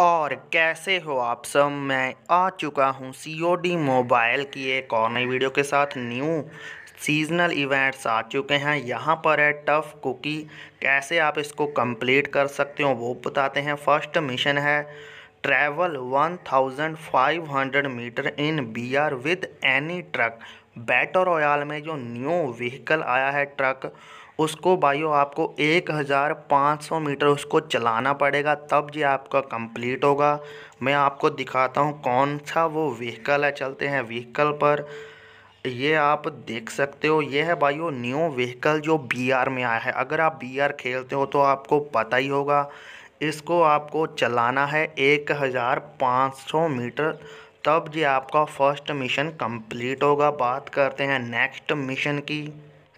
और कैसे हो आप सब मैं आ चुका हूँ सी ओ डी मोबाइल की एक और नई वीडियो के साथ न्यू सीजनल इवेंट्स आ चुके हैं यहाँ पर है टफ़ कुकी कैसे आप इसको कंप्लीट कर सकते हो वो बताते हैं फर्स्ट मिशन है travel 1500 metre in B R with any truck battle royale में जो न्यू व्हीकल आया है ट्रक उसको भाइयों आपको एक हज़ार पाँच सौ मीटर उसको चलाना पड़ेगा तब जी आपका कंप्लीट होगा मैं आपको दिखाता हूँ कौन सा वो व्हीकल है चलते हैं व्हीकल पर ये आप देख सकते हो ये है भाइयों न्यू व्हीकल जो बीआर में आया है अगर आप बीआर खेलते हो तो आपको पता ही होगा इसको आपको चलाना है एक हज़ार पाँच सौ मीटर तब जी आपका फर्स्ट मिशन कंप्लीट होगा बात करते हैं नेक्स्ट मिशन की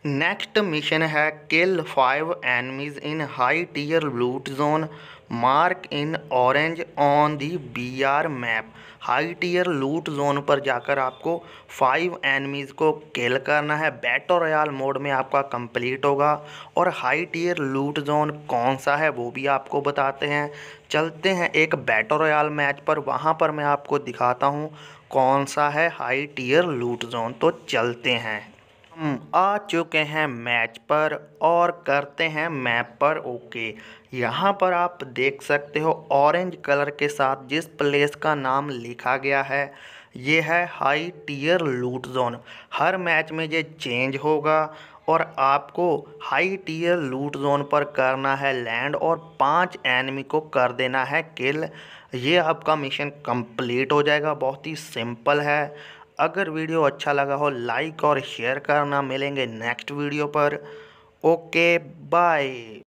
नेक्स्ट मिशन है kill five enemies in high tier loot zone mark in orange on the B R map high tier loot zone पर जाकर आपको फाइव एनमीज़ को किल करना है बैटो रॉयल मोड में आपका कंप्लीट होगा और हाई टीयर लूट जोन कौन सा है वो भी आपको बताते हैं चलते हैं एक बैटो रॉयल मैच पर वहाँ पर मैं आपको दिखाता हूँ कौन सा है हाई टीयर लूट जोन तो चलते हैं हम आ चुके हैं मैच पर और करते हैं मैप पर ओके यहाँ पर आप देख सकते हो ऑरेंज कलर के साथ जिस प्लेस का नाम लिखा गया है ये है हाई टीयर लूट जोन हर मैच में ये चेंज होगा और आपको हाई टीयर लूट जोन पर करना है लैंड और पांच एनिमी को कर देना है किल ये आपका मिशन कंप्लीट हो जाएगा बहुत ही सिंपल है अगर वीडियो अच्छा लगा हो लाइक और शेयर करना मिलेंगे नेक्स्ट वीडियो पर ओके बाय